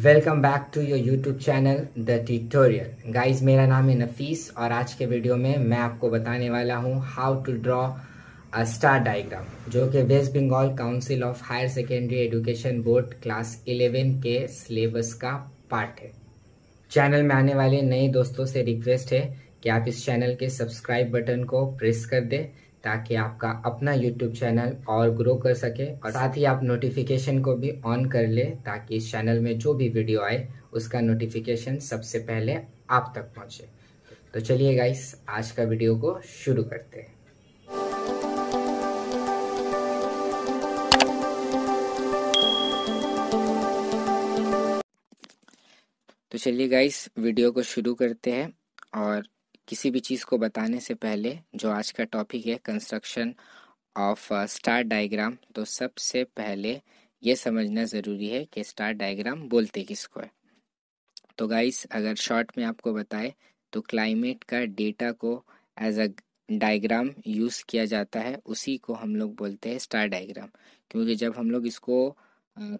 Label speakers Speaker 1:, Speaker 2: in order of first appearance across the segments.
Speaker 1: Welcome back to your YouTube channel the tutorial guys मेरा नाम है नफीस और आज के वीडियो में मैं आपको बताने वाला हूँ how to draw a star diagram जो कि West Bengal council of higher secondary education board class 11 के सिलेबस का पार्ट है चैनल में आने वाले नए दोस्तों से रिक्वेस्ट है कि आप इस चैनल के सब्सक्राइब बटन को प्रेस कर दें ताकि आपका अपना यूट्यूब चैनल और ग्रो कर सके और साथ ही आप नोटिफिकेशन को भी ऑन कर ले ताकि इस चैनल में जो भी वीडियो आए उसका नोटिफिकेशन सबसे पहले आप तक पहुंचे तो चलिए गाइस आज का वीडियो को शुरू करते हैं तो चलिए गाइस वीडियो को शुरू करते हैं और किसी भी चीज़ को बताने से पहले जो आज का टॉपिक है कंस्ट्रक्शन ऑफ स्टार डायग्राम तो सबसे पहले ये समझना ज़रूरी है कि स्टार डायग्राम बोलते किसको है तो गाइस अगर शॉर्ट में आपको बताए तो क्लाइमेट का डेटा को एज अ डायग्राम यूज़ किया जाता है उसी को हम लोग बोलते हैं स्टार डायग्राम क्योंकि जब हम लोग इसको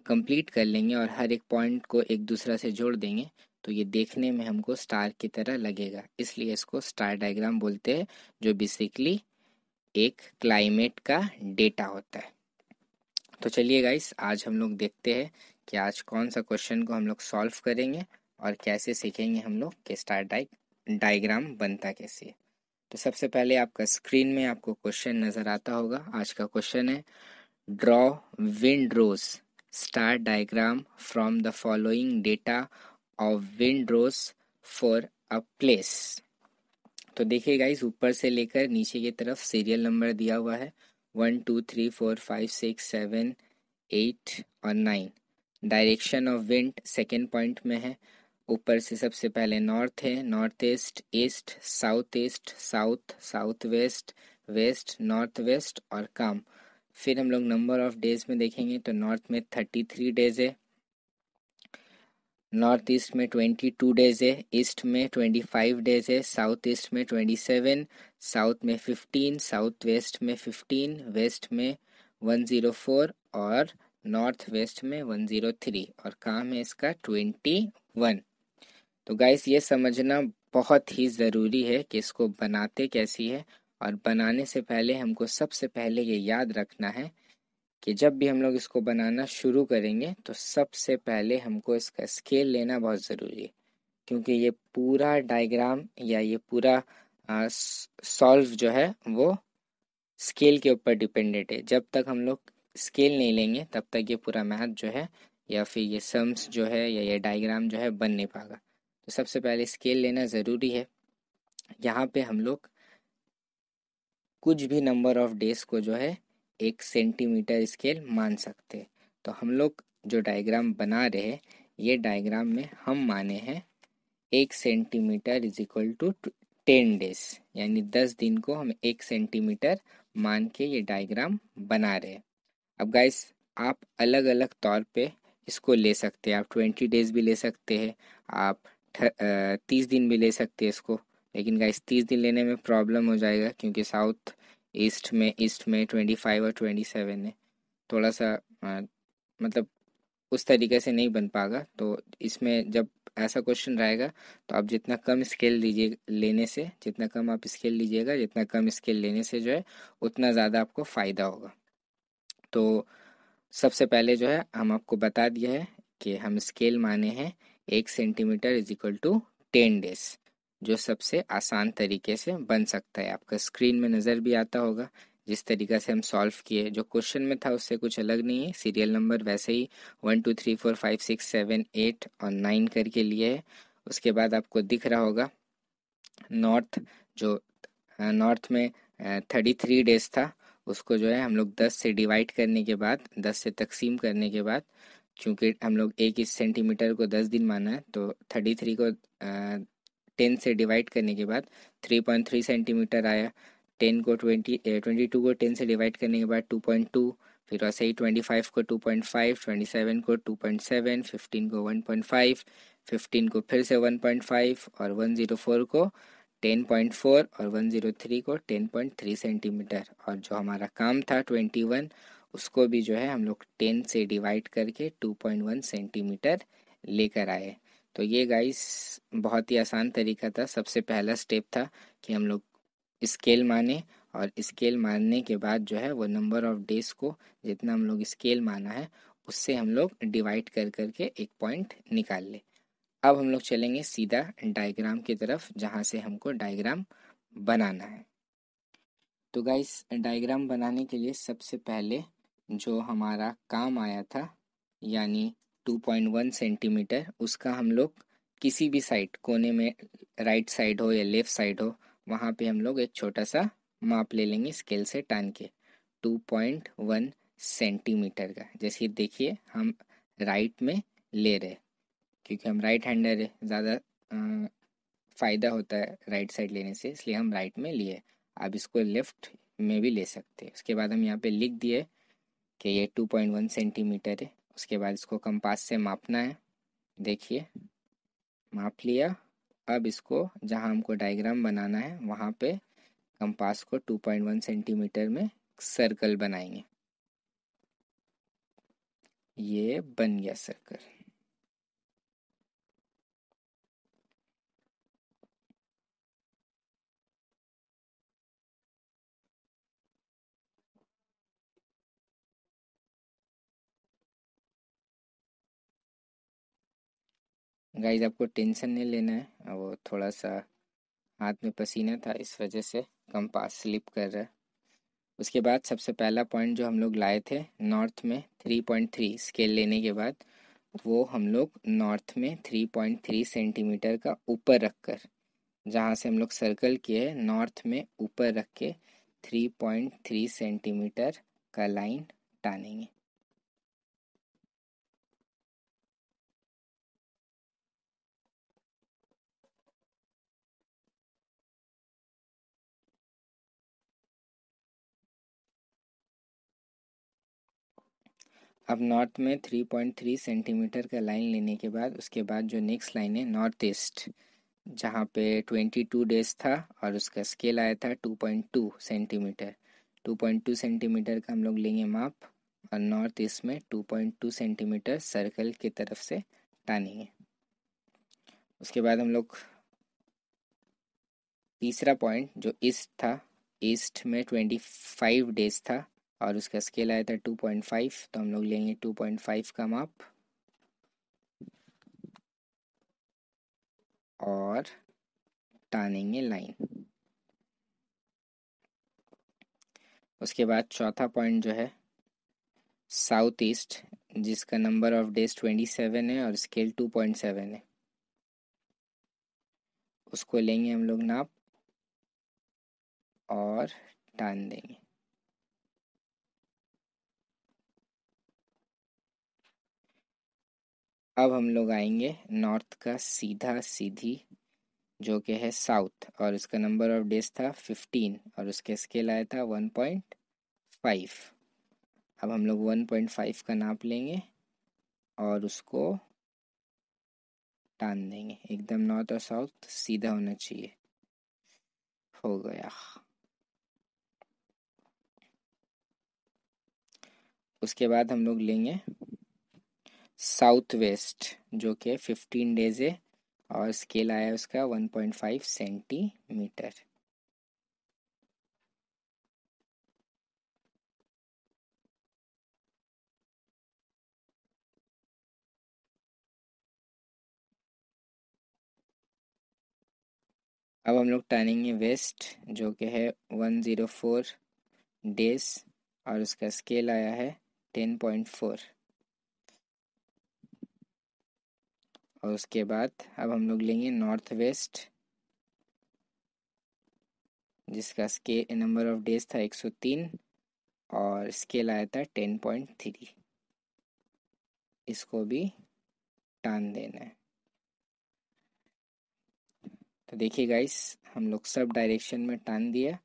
Speaker 1: कंप्लीट कर लेंगे और हर एक पॉइंट को एक दूसरा से जोड़ देंगे तो ये देखने में हमको स्टार की तरह लगेगा इसलिए इसको स्टार डायग्राम बोलते हैं जो बेसिकली एक क्लाइमेट का डेटा होता है तो चलिए गाइस आज हम लोग देखते हैं कि आज कौन सा क्वेश्चन को हम लोग सॉल्व करेंगे और कैसे सीखेंगे हम लोग कि स्टार डाइ डायग्राम बनता कैसे तो सबसे पहले आपका स्क्रीन में आपको क्वेश्चन नज़र आता होगा आज का क्वेश्चन है draw wind rose star diagram from the following data of windows for a place तो देखिए गाइस ऊपर से लेकर नीचे की तरफ सीरियल नंबर दिया हुआ है one two three four five six seven eight और nine direction of wind second point में है ऊपर से सबसे पहले नॉर्थ है north east east south east south south west west north west और काम फिर हम लोग नंबर ऑफ डेज में देखेंगे तो नॉर्थ में थर्टी थ्री डेज है नॉर्थ ईस्ट में ट्वेंटी टू डेज है ईस्ट में ट्वेंटी फाइव डेज है साउथ ईस्ट में ट्वेंटी सेवन साउथ में फिफ्टीन साउथ वेस्ट में फिफ्टीन वेस्ट में वन ज़ीरो फोर और नॉर्थ वेस्ट में वन ज़ीरो थ्री और काम है इसका ट्वेंटी वन तो गाइस ये समझना बहुत ही ज़रूरी है कि इसको बनाते कैसी है और बनाने से पहले हमको सबसे पहले ये याद रखना है कि जब भी हम लोग इसको बनाना शुरू करेंगे तो सबसे पहले हमको इसका स्केल लेना बहुत ज़रूरी है क्योंकि ये पूरा डायग्राम या ये पूरा सॉल्व जो है वो स्केल के ऊपर डिपेंडेंट है जब तक हम लोग स्केल नहीं लेंगे तब तक ये पूरा मैथ जो है या फिर ये सम्स जो है या ये डायग्राम जो है बन नहीं पाएगा तो सबसे पहले स्केल लेना ज़रूरी है यहाँ पे हम लोग कुछ भी नंबर ऑफ डेज को जो है एक सेंटीमीटर स्केल मान सकते हैं तो हम लोग जो डायग्राम बना रहे हैं ये डायग्राम में हम माने हैं एक centimetre is equal to ten days यानी दस दिन को हम एक सेंटीमीटर मान के ये डायग्राम बना रहे हैं अब गाइस आप अलग अलग तौर पे इसको ले सकते हैं आप ट्वेंटी डेज भी ले सकते हैं आप तीस दिन भी ले सकते हैं इसको लेकिन गाइस तीस दिन लेने में प्रॉब्लम हो जाएगा क्योंकि साउथ ईस्ट में ईस्ट में ट्वेंटी फाइव और ट्वेंटी सेवन है थोड़ा सा आ, मतलब उस तरीके से नहीं बन पाएगा तो इसमें जब ऐसा क्वेश्चन रहेगा तो आप जितना कम स्केल लीजिए लेने से जितना कम आप स्केल लीजिएगा जितना कम स्केल लेने से जो है उतना ज़्यादा आपको फ़ायदा होगा तो सबसे पहले जो है हम आपको बता दिया है कि हम स्केल माने हैं एक centimetre is equal to ten days जो सबसे आसान तरीके से बन सकता है आपका स्क्रीन में नज़र भी आता होगा जिस तरीका से हम सॉल्व किए जो क्वेश्चन में था उससे कुछ अलग नहीं है सीरियल नंबर वैसे ही one two three four five six seven eight और नाइन करके लिए है उसके बाद आपको दिख रहा होगा नॉर्थ जो नॉर्थ में थर्टी थ्री डेज था उसको जो है हम लोग दस से डिवाइड करने के बाद दस से तकसीम करने के बाद क्योंकि हम लोग एक इस सेंटीमीटर को दस दिन माना है तो थर्टी थ्री को टेन से डिवाइड करने के बाद थ्री पॉइंट थ्री सेंटीमीटर आया टेन को ट्वेंटी ट्वेंटी टू को टेन से डिवाइड करने के बाद टू पॉइंट टू फिर वैसे ही ट्वेंटी फाइव को two point five twenty seven को टू पॉइंट सेवन फिफ्टीन को वन पॉइंट फाइव फिफ्टीन को फिर से वन पॉइंट फाइव और वन ज़ीरो फोर को टेन पॉइंट फोर और वन ज़ीरो थ्री को टेन पॉइंट थ्री सेंटीमीटर और जो हमारा काम था ट्वेंटी वन उसको भी जो है हम लोग टेन से डिवाइड करके टू पॉइंट वन सेंटीमीटर लेकर आए तो ये गाइस बहुत ही आसान तरीका था सबसे पहला स्टेप था कि हम लोग स्केल माने और स्केल मानने के बाद जो है वो नंबर ऑफ डेज को जितना हम लोग स्केल माना है उससे हम लोग डिवाइड कर करके एक पॉइंट निकाल लें अब हम लोग चलेंगे सीधा डायग्राम की तरफ जहाँ से हमको डायग्राम बनाना है तो गाइस डायग्राम बनाने के लिए सबसे पहले जो हमारा काम आया था यानी 2.1 सेंटीमीटर उसका हम लोग किसी भी साइड कोने में राइट साइड हो या लेफ्ट साइड हो वहाँ पे हम लोग एक छोटा सा माप ले लेंगे स्केल से टान के 2.1 सेंटीमीटर का जैसे देखिए हम राइट में ले रहे क्योंकि हम राइट हैंडर है ज़्यादा फ़ायदा होता है राइट साइड लेने से इसलिए हम राइट में लिए आप इसको लेफ्ट में भी ले सकते हैं उसके बाद हम यहाँ पे लिख दिए कि ये 2.1 सेंटीमीटर है उसके बाद इसको कंपास से मापना है देखिए माप लिया अब इसको जहां हमको डायग्राम बनाना है वहां पे कंपास को 2.1 सेंटीमीटर में सर्कल बनाएंगे ये बन गया सर्कल गाइज आपको टेंशन नहीं लेना है वो थोड़ा सा हाथ में पसीना था इस वजह से कम पास स्लिप कर रहा है उसके बाद सबसे पहला पॉइंट जो हम लोग लाए थे नॉर्थ में थ्री पॉइंट थ्री स्केल लेने के बाद वो हम लोग नॉर्थ में थ्री पॉइंट थ्री सेंटीमीटर का ऊपर रख कर जहाँ से हम लोग सर्कल किए नॉर्थ में ऊपर रख के थ्री पॉइंट थ्री सेंटीमीटर का लाइन टानेंगे अब नॉर्थ में 3.3 सेंटीमीटर का लाइन लेने के बाद उसके बाद जो नेक्स्ट लाइन है नॉर्थ ईस्ट जहाँ पे 22 डेज था और उसका स्केल आया था 2.2 सेंटीमीटर 2.2 सेंटीमीटर का हम लोग लेंगे माप और नॉर्थ ईस्ट में 2.2 सेंटीमीटर सर्कल की तरफ से टानेंगे उसके बाद हम लोग तीसरा पॉइंट जो ईस्ट था ईस्ट में 25 डेज था और उसका स्केल आया था टू पॉइंट फाइव तो हम लोग लेंगे टू पॉइंट फाइव का माप और टानेंगे लाइन उसके बाद चौथा पॉइंट जो है साउथ ईस्ट जिसका number of days twenty seven है और स्केल टू पॉइंट सेवन है उसको लेंगे हम लोग नाप और टान देंगे अब हम लोग आएंगे नॉर्थ का सीधा सीधी जो कि है साउथ और उसका नंबर ऑफ डेज था फिफ्टीन और उसके स्केल आया था वन पॉइंट फाइव अब हम लोग वन पॉइंट फाइव का नाप लेंगे और उसको टान देंगे एकदम नॉर्थ और साउथ सीधा होना चाहिए हो गया उसके बाद हम लोग लेंगे साउथ वेस्ट जो कि फिफ्टीन डेज है और स्केल आया है उसका वन पॉइंट फाइव सेंटीमीटर अब हम लोग टर्निंग वेस्ट जो कि है वन ज़ीरो फोर डेज और उसका स्केल आया है टेन पॉइंट फोर और उसके बाद अब हम लोग लेंगे नॉर्थ वेस्ट जिसका स्के नंबर ऑफ डेज था 103 और स्केल आया था 10.3 इसको भी टान देना है तो देखिए गाइस हम लोग सब डायरेक्शन में टान दिया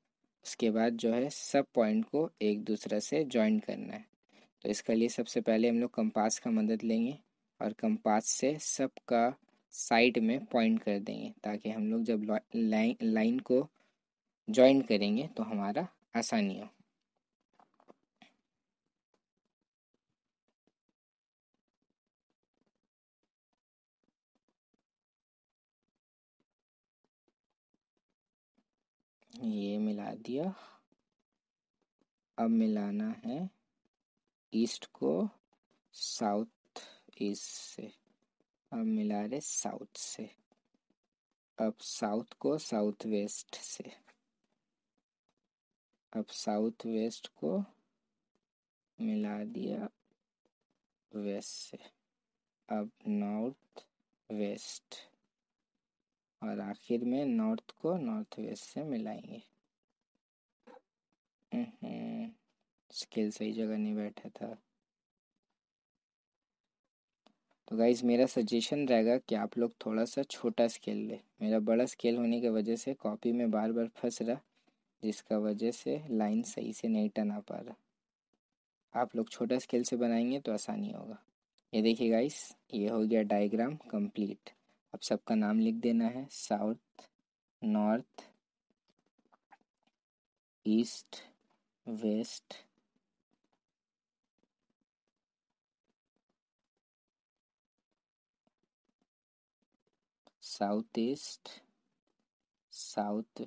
Speaker 1: उसके बाद जो है सब पॉइंट को एक दूसरे से जॉइन करना है तो इसके लिए सबसे पहले हम लोग कंपास का मदद लेंगे और कंपास से सबका साइड में पॉइंट कर देंगे ताकि हम लोग जब लाइन लाइन को ज्वाइन करेंगे तो हमारा आसानी हो ये मिला दिया अब मिलाना है ईस्ट को साउथ ईस्ट से अब मिला रहे साउथ से अब साउथ को साउथ वेस्ट से अब साउथ वेस्ट को मिला दिया वेस्ट से अब नॉर्थ वेस्ट और आखिर में नॉर्थ को नॉर्थ वेस्ट से मिलाएंगे हम्म, स्केल सही जगह नहीं बैठा था तो गाइज मेरा सजेशन रहेगा कि आप लोग थोड़ा सा छोटा स्केल लें मेरा बड़ा स्केल होने की वजह से कॉपी में बार बार फंस रहा जिसका वजह से लाइन सही से नहीं टना पा रहा आप लोग छोटा स्केल से बनाएंगे तो आसानी होगा ये देखिए गाइस ये हो गया डायग्राम कंप्लीट अब सबका नाम लिख देना है south north east west south east south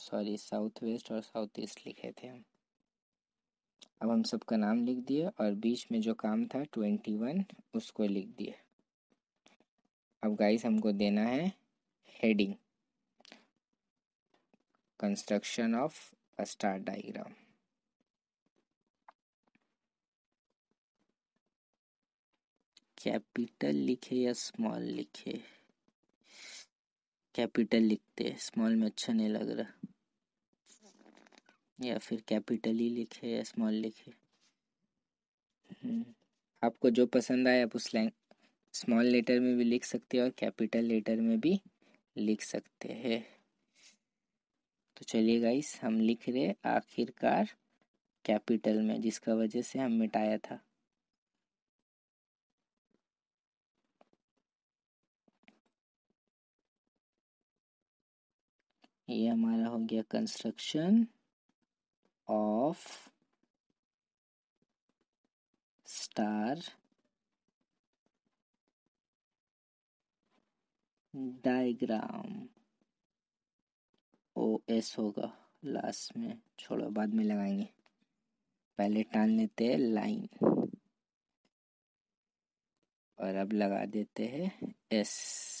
Speaker 1: sorry south west और साउथ ईस्ट लिखे थे अब हम सबका नाम लिख दिए और बीच में जो काम था ट्वेंटी वन उसको लिख दिए अब गाइस हमको देना है heading construction of a star diagram capital लिखे या स्मॉल लिखे कैपिटल लिखते हैं स्मॉल में अच्छा नहीं लग रहा या फिर कैपिटल ही लिखे या स्मॉल लिखे हम्म। आपको जो पसंद आए आप उस लैंग स्मॉल लेटर में भी लिख सकते हैं और कैपिटल लेटर में भी लिख सकते हैं तो चलिए गाइस हम लिख रहे आखिरकार कैपिटल में जिसका वजह से हम मिटाया था ये हमारा हो गया construction of star diagram O S होगा लास्ट में छोड़ो बाद में लगाएंगे पहले टान लेते हैं लाइन और अब लगा देते हैं एस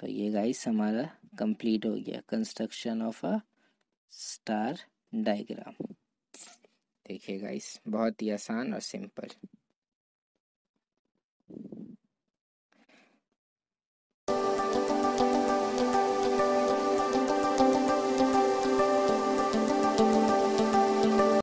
Speaker 1: तो ये गाइस हमारा कंप्लीट हो गया construction of a star diagram देखिए गाइस बहुत ही आसान और सिंपल